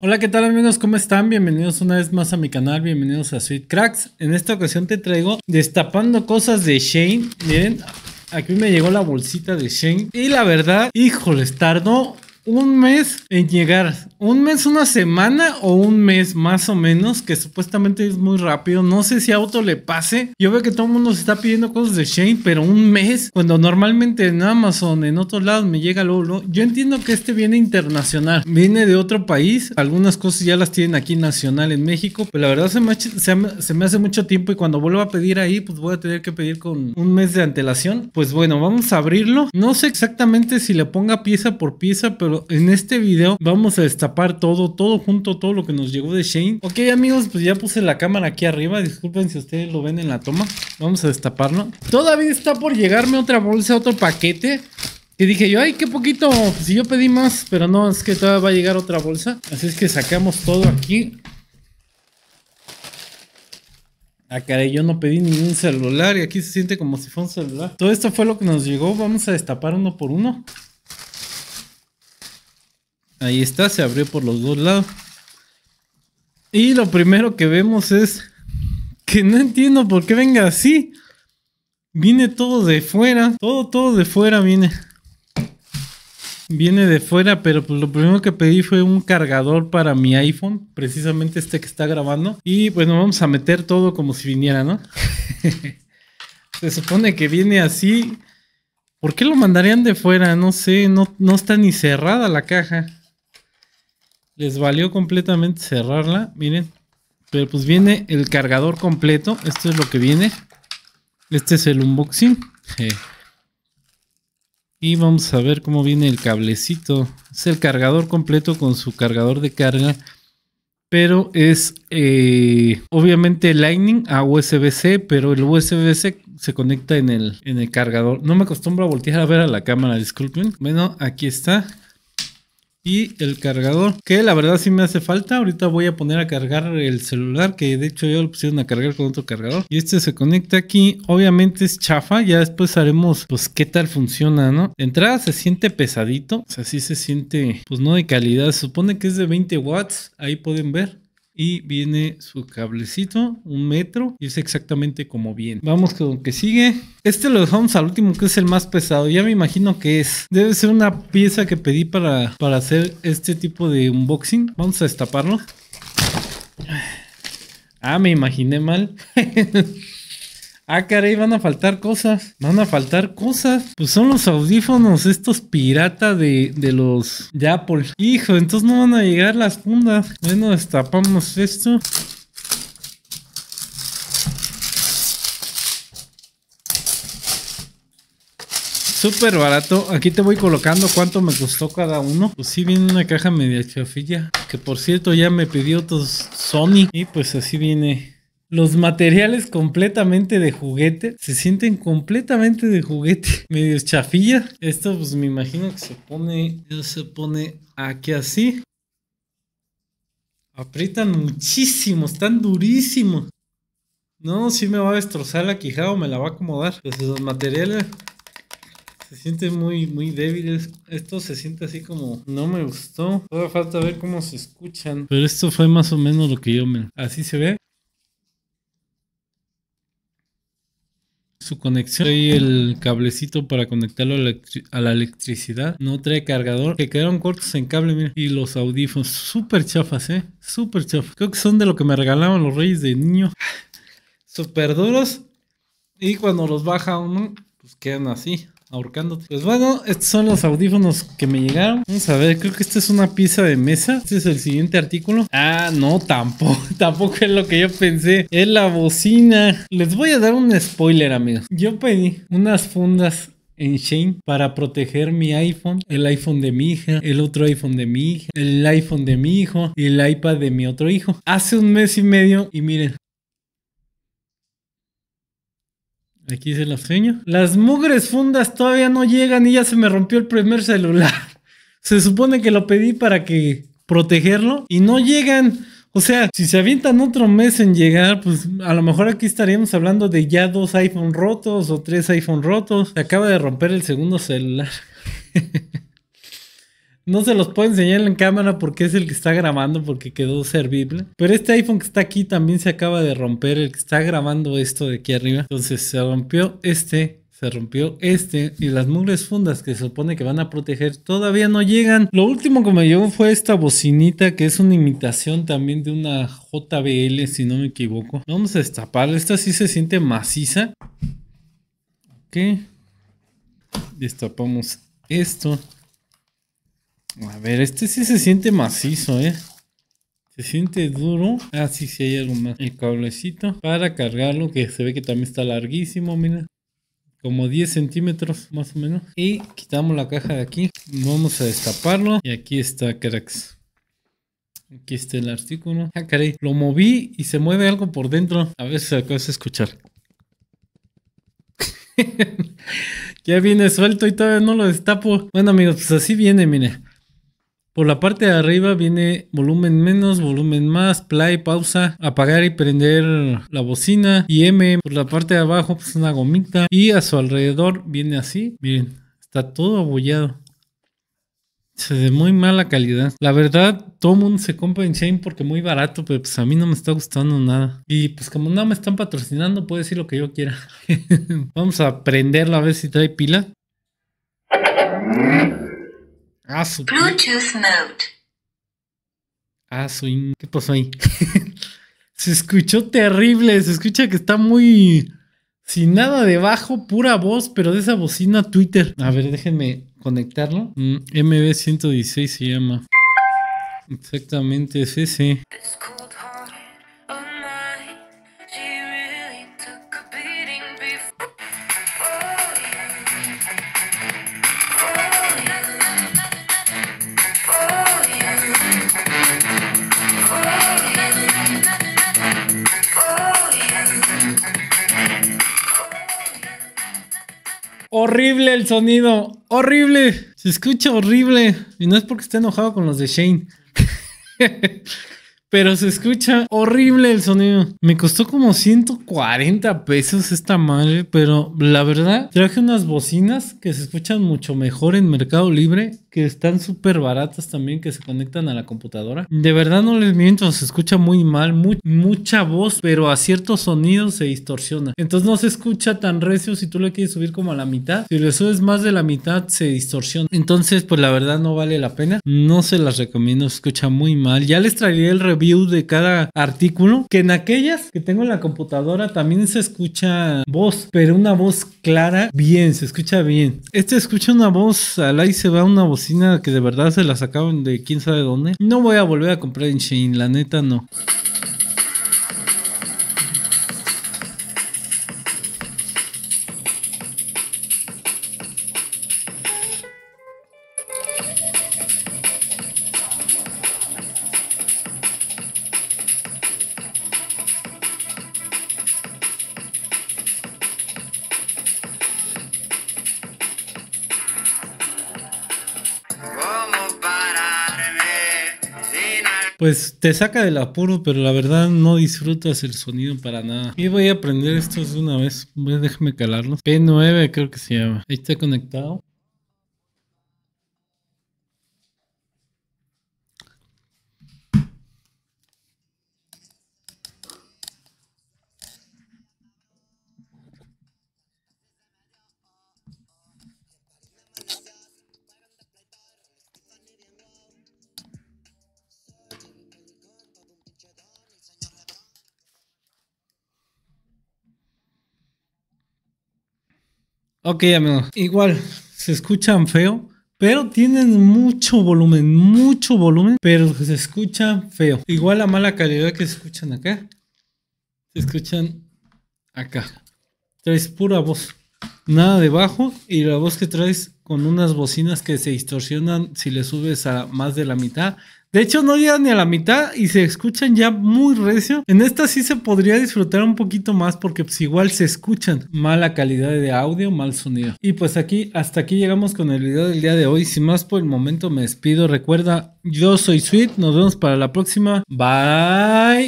Hola, ¿qué tal amigos? ¿Cómo están? Bienvenidos una vez más a mi canal, bienvenidos a Sweet Cracks. En esta ocasión te traigo destapando cosas de Shane. Miren, aquí me llegó la bolsita de Shane. Y la verdad, híjoles, tardó un mes en llegar. Un mes, una semana o un mes más o menos, que supuestamente es muy rápido. No sé si a Auto le pase. Yo veo que todo el mundo se está pidiendo cosas de Shane, pero un mes, cuando normalmente en Amazon, en otros lados me llega oro. Yo entiendo que este viene internacional, viene de otro país. Algunas cosas ya las tienen aquí nacional en México, pero la verdad se me, se me hace mucho tiempo y cuando vuelva a pedir ahí, pues voy a tener que pedir con un mes de antelación. Pues bueno, vamos a abrirlo. No sé exactamente si le ponga pieza por pieza, pero en este video vamos a destapar todo, todo junto, todo lo que nos llegó de Shane. Ok amigos, pues ya puse la cámara aquí arriba, disculpen si ustedes lo ven en la toma. Vamos a destaparlo. Todavía está por llegarme otra bolsa, otro paquete. Que dije yo, ay, qué poquito. Si yo pedí más, pero no, es que todavía va a llegar otra bolsa. Así es que sacamos todo aquí. Acá ah, de yo no pedí ningún celular y aquí se siente como si fuera un celular. Todo esto fue lo que nos llegó. Vamos a destapar uno por uno. Ahí está, se abrió por los dos lados. Y lo primero que vemos es que no entiendo por qué venga así. Viene todo de fuera, todo, todo de fuera viene. Viene de fuera, pero pues lo primero que pedí fue un cargador para mi iPhone, precisamente este que está grabando. Y bueno, pues vamos a meter todo como si viniera, ¿no? Se supone que viene así. ¿Por qué lo mandarían de fuera? No sé, no, no está ni cerrada la caja. Les valió completamente cerrarla, miren. Pero pues viene el cargador completo, esto es lo que viene. Este es el unboxing. Y vamos a ver cómo viene el cablecito. Es el cargador completo con su cargador de carga. Pero es eh, obviamente Lightning a USB-C, pero el USB-C se conecta en el, en el cargador. No me acostumbro a voltear a ver a la cámara, disculpen. Bueno, aquí está y el cargador, que la verdad sí me hace falta. Ahorita voy a poner a cargar el celular, que de hecho ya lo pusieron a cargar con otro cargador. Y este se conecta aquí, obviamente es chafa, ya después haremos pues qué tal funciona, ¿no? entrada se siente pesadito, o sea, sí se siente pues no de calidad, se supone que es de 20 watts, ahí pueden ver y viene su cablecito, un metro, y es exactamente como viene. Vamos con lo que sigue. Este lo dejamos al último, que es el más pesado. Ya me imagino que es. Debe ser una pieza que pedí para, para hacer este tipo de unboxing. Vamos a destaparlo. Ah, me imaginé mal. Ah, caray, van a faltar cosas. Van a faltar cosas. Pues son los audífonos, estos pirata de, los de Apple. Hijo, entonces no van a llegar las fundas. Bueno, destapamos esto. Súper barato. Aquí te voy colocando cuánto me costó cada uno. Pues sí, viene una caja media chafilla. Que por cierto ya me pidió otros Sony. Y pues así viene los materiales completamente de juguete se sienten completamente de juguete, medio chafilla. Esto, pues me imagino que se pone, se pone aquí así. Aprietan muchísimo, están durísimos. No, si me va a destrozar la quijada o me la va a acomodar. Pues, los materiales se sienten muy, muy débiles. Esto se siente así como no me gustó. Todavía falta ver cómo se escuchan. Pero esto fue más o menos lo que yo me. Así se ve. su conexión y el cablecito para conectarlo a, la electricidad. No trae cargador. Que quedaron cortos en cable, mira. Y los audífonos. Súper chafas, eh. Súper chafas. Creo que son de lo que me regalaban los reyes de niño. Súper duros. Y cuando los baja uno, pues quedan así ahorcándote. Pues bueno, estos son los audífonos que me llegaron. Vamos a ver, creo que esta es una pieza de mesa. Este es el siguiente artículo. Ah, no, tampoco. Tampoco es lo que yo pensé. Es la bocina. Les voy a dar un spoiler, amigos. Yo pedí unas fundas en Shane para proteger mi iPhone, el iPhone de mi hija, el otro iPhone de mi hija, el iPhone de mi hijo y el iPad de mi otro hijo. Hace un mes y medio y miren, Aquí se los sueño. Las mugres fundas todavía no llegan y ya se me rompió el primer celular. Se supone que lo pedí para que protegerlo y no llegan. O sea, si se avientan otro mes en llegar, pues a lo mejor aquí estaríamos hablando de ya dos iPhone rotos o tres iPhone rotos. Se acaba de romper el segundo celular. No se los puedo enseñar en cámara porque es el que está grabando porque quedó servible. Pero este iPhone que está aquí también se acaba de romper, el que está grabando esto de aquí arriba. Entonces se rompió este se rompió este y las mugres fundas que se supone que van a proteger todavía no llegan. Lo último que me llegó fue esta bocinita que es una imitación también de una JBL si no me equivoco. Vamos a destaparla, esta sí se siente maciza. Ok. Destapamos esto. A ver, este sí se siente macizo, ¿eh? Se siente duro. Ah, sí, sí hay algo más. El cablecito para cargarlo, que se ve que también está larguísimo, mira. Como 10 centímetros más o menos. Y quitamos la caja de aquí. Vamos a destaparlo. Y aquí está, cracks. Aquí está el artículo. Ah, caray. Lo moví y se mueve algo por dentro. A ver si acabas de escuchar. ya viene suelto y todavía no lo destapo. Bueno, amigos, pues así viene, mire. Por la parte de arriba viene volumen menos, volumen más, play, pausa, apagar y prender la bocina y M. Por la parte de abajo pues una gomita y a su alrededor viene así. Miren, está todo abollado. Se de muy mala calidad. La verdad, todo mundo se compra en Shane porque muy barato, pero pues a mí no me está gustando nada. Y pues como no me están patrocinando, puedo decir lo que yo quiera. Vamos a prenderlo a ver si trae pila. Ah, Bluetooth ah, ¿Qué pasó ahí? se escuchó terrible. Se escucha que está muy. Sin nada debajo, pura voz, pero de esa bocina Twitter. A ver, déjenme conectarlo. MB116 mm, se llama. Exactamente, es ese. Horrible el sonido. Horrible. Se escucha horrible. Y no es porque esté enojado con los de Shane. Pero se escucha horrible el sonido. Me costó como 140 pesos esta madre, pero la verdad traje unas bocinas que se escuchan mucho mejor en Mercado Libre que están súper baratas también que se conectan a la computadora. De verdad no les miento, se escucha muy mal, mucha voz, pero a ciertos sonidos se distorsiona. Entonces no se escucha tan recio si tú le quieres subir como a la mitad. Si le subes más de la mitad se distorsiona. Entonces pues la verdad no vale la pena. No se las recomiendo, se escucha muy mal. Ya les traeré el review de cada artículo. Que en aquellas que tengo en la computadora también se escucha voz, pero una voz clara, bien, se escucha bien. Este escucha una voz, al ahí se va una voz que de verdad se la sacaron de quién sabe dónde. No voy a volver a comprar en Shein, la neta no. pues te saca del apuro, pero la verdad no disfrutas el sonido para nada. Y voy a aprender estos de una vez. déjame calarlos. P9 creo que se llama. Ahí está conectado. Ok, amigos. Igual, se escuchan feo. Pero tienen mucho volumen, mucho volumen, pero se escucha feo. Igual la mala calidad que se escuchan acá, se escuchan acá. Traes pura voz, nada de bajo y la voz que traes con unas bocinas que se distorsionan si le subes a más de la mitad. De hecho, no llegan ni a la mitad y se escuchan ya muy recio. En esta sí se podría disfrutar un poquito más porque pues igual se escuchan. Mala calidad de audio, mal sonido. Y pues aquí, hasta aquí llegamos con el video del día de hoy. Sin más por el momento me despido. Recuerda, yo soy Sweet. Nos vemos para la próxima. Bye.